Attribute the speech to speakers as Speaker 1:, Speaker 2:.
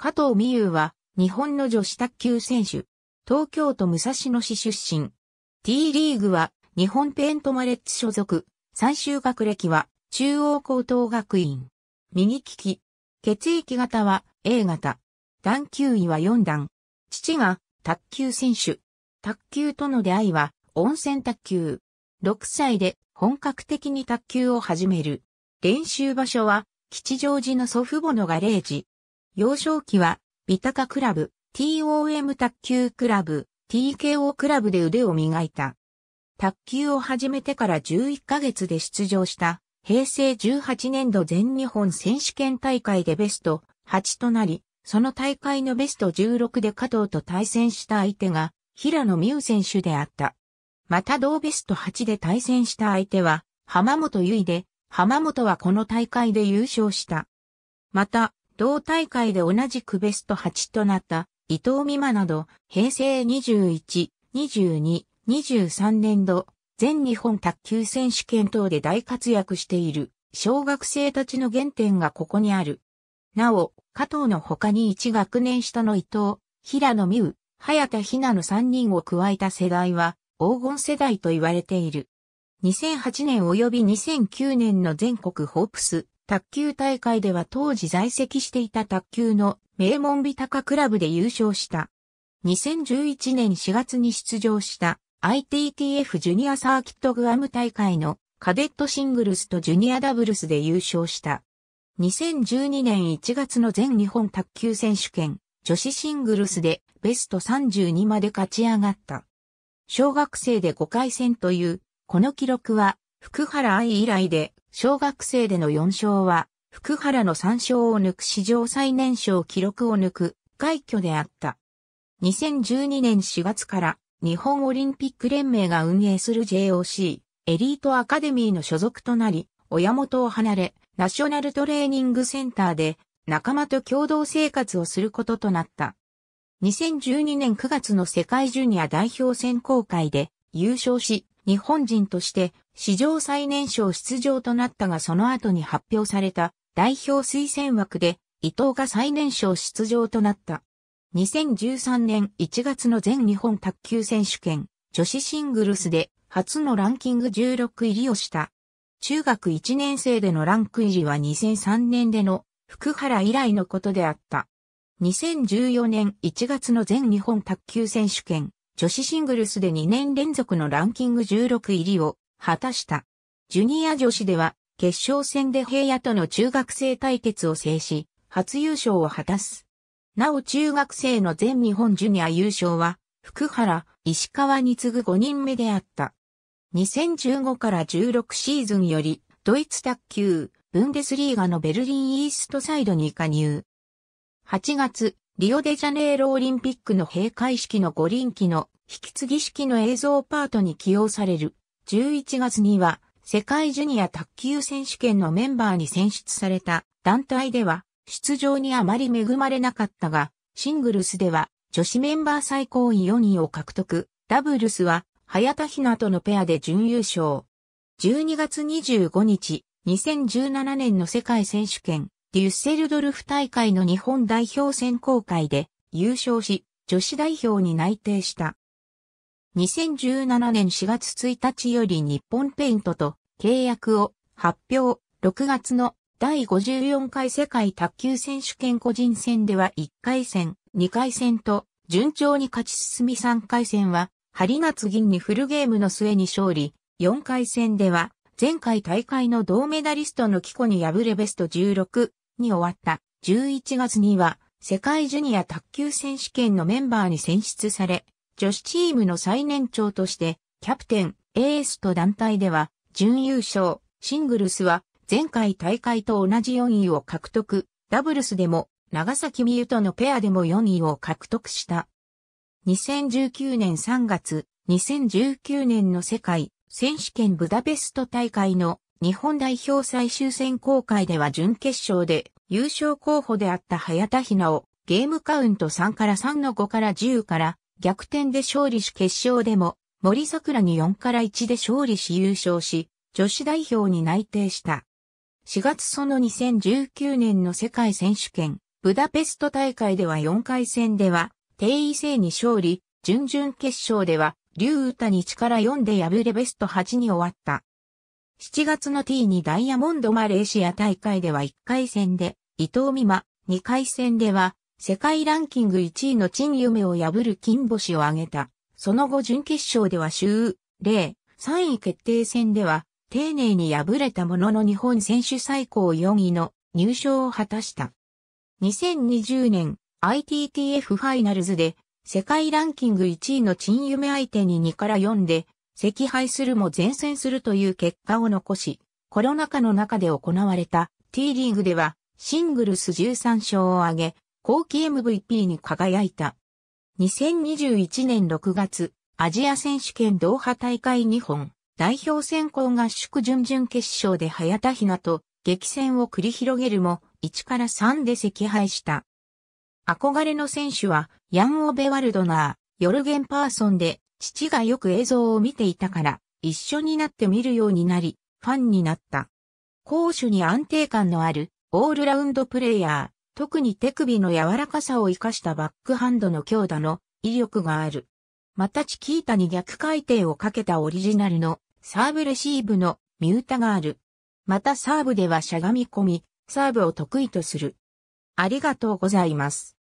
Speaker 1: 加藤美優は、日本の女子卓球選手。東京都武蔵野市出身。T リーグは、日本ペントマレッツ所属。最終学歴は、中央高等学院。右利き。血液型は、A 型。段級位は4段。父が、卓球選手。卓球との出会いは、温泉卓球。6歳で、本格的に卓球を始める。練習場所は、吉祥寺の祖父母のガレージ。幼少期は、ビタカクラブ、TOM 卓球クラブ、TKO クラブで腕を磨いた。卓球を始めてから11ヶ月で出場した平成18年度全日本選手権大会でベスト8となり、その大会のベスト16で加藤と対戦した相手が平野美宇選手であった。また同ベスト8で対戦した相手は浜本優衣で、浜本はこの大会で優勝した。また、同大会で同じくベスト8となった伊藤美誠など平成21、22、23年度全日本卓球選手権等で大活躍している小学生たちの原点がここにある。なお、加藤の他に1学年下の伊藤、平野美宇、早田ひなの3人を加えた世代は黄金世代と言われている。2008年及び2009年の全国ホープス卓球大会では当時在籍していた卓球の名門美高クラブで優勝した。2011年4月に出場した ITTF ジュニアサーキットグアム大会のカデットシングルスとジュニアダブルスで優勝した。2012年1月の全日本卓球選手権女子シングルスでベスト32まで勝ち上がった。小学生で5回戦という、この記録は福原愛以来で小学生での4勝は、福原の3勝を抜く史上最年少記録を抜く、快挙であった。2012年4月から、日本オリンピック連盟が運営する JOC、エリートアカデミーの所属となり、親元を離れ、ナショナルトレーニングセンターで、仲間と共同生活をすることとなった。2012年9月の世界ジュニア代表選考会で優勝し、日本人として史上最年少出場となったがその後に発表された代表推薦枠で伊藤が最年少出場となった。2013年1月の全日本卓球選手権女子シングルスで初のランキング16入りをした。中学1年生でのランク入りは2003年での福原以来のことであった。2014年1月の全日本卓球選手権女子シングルスで2年連続のランキング16入りを果たした。ジュニア女子では、決勝戦で平野との中学生対決を制し、初優勝を果たす。なお中学生の全日本ジュニア優勝は、福原、石川に次ぐ5人目であった。2015から16シーズンより、ドイツ卓球、ブンデスリーガのベルリンイーストサイドに加入。8月、リオデジャネイロオリンピックの閉会式の五輪機の引き継ぎ式の映像パートに起用される11月には世界ジュニア卓球選手権のメンバーに選出された団体では出場にあまり恵まれなかったが、シングルスでは女子メンバー最高位4位を獲得、ダブルスは早田ひなとのペアで準優勝。12月25日、2017年の世界選手権、デュッセルドルフ大会の日本代表選考会で優勝し、女子代表に内定した。2017年4月1日より日本ペイントと契約を発表。6月の第54回世界卓球選手権個人戦では1回戦、2回戦と順調に勝ち進み3回戦は、針が銀にフルゲームの末に勝利、4回戦では、前回大会の銅メダリストのキコに敗れベスト16に終わった。11月には、世界ジュニア卓球選手権のメンバーに選出され、女子チームの最年長として、キャプテン、エースと団体では、準優勝、シングルスは、前回大会と同じ4位を獲得、ダブルスでも、長崎美優とのペアでも4位を獲得した。2019年3月、2019年の世界選手権ブダペスト大会の日本代表最終選考会では準決勝で優勝候補であった早田ひなをゲームカウント3から3の5から10から逆転で勝利し決勝でも、森桜に4から1で勝利し優勝し、女子代表に内定した。4月その2019年の世界選手権、ブダペスト大会では4回戦では、定位制に勝利、準々決勝では、竜歌に力4で敗れベスト8に終わった。7月の T2 ダイヤモンドマレーシア大会では1回戦で、伊藤美馬、2回戦では、世界ランキング1位の陳夢を破る金星を挙げた。その後準決勝では週、0、3位決定戦では、丁寧に敗れたものの日本選手最高4位の入賞を果たした。2020年 ITTF ファイナルズで世界ランキング1位の陳夢相手に2から4で赤敗するも前線するという結果を残し、コロナ禍の中で行われた T リーグではシングルス13勝を挙げ、後期 MVP に輝いた。2021年6月、アジア選手権ドーハ大会日本、代表選考合宿準々決勝で早田ひなと激戦を繰り広げるも、1から3で惜敗した。憧れの選手は、ヤン・オベワルドナー、ヨルゲン・パーソンで、父がよく映像を見ていたから、一緒になって見るようになり、ファンになった。攻守に安定感のある、オールラウンドプレイヤ特に手首の柔らかさを生かしたバックハンドの強打の威力がある。またチキータに逆回転をかけたオリジナルのサーブレシーブのミュータがある。またサーブではしゃがみ込み、サーブを得意とする。ありがとうございます。